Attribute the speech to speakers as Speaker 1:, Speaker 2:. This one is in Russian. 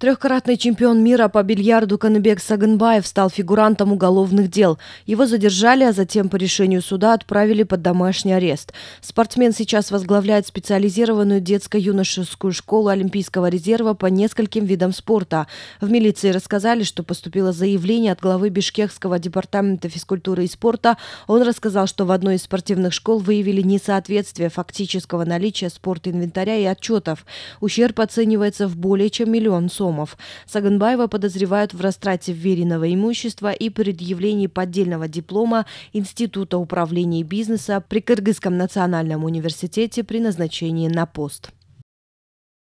Speaker 1: Трехкратный чемпион мира по бильярду Каныбек Сагынбаев стал фигурантом уголовных дел. Его задержали, а затем по решению суда отправили под домашний арест. Спортсмен сейчас возглавляет специализированную детско-юношескую школу Олимпийского резерва по нескольким видам спорта. В милиции рассказали, что поступило заявление от главы Бишкекского департамента физкультуры и спорта. Он рассказал, что в одной из спортивных школ выявили несоответствие фактического наличия спорта инвентаря и отчетов. Ущерб оценивается в более чем миллион сом. Сомов. Саганбаева подозревают в растрате вверенного имущества и предъявлении поддельного диплома Института управления бизнеса при Кыргызском национальном университете при назначении на пост.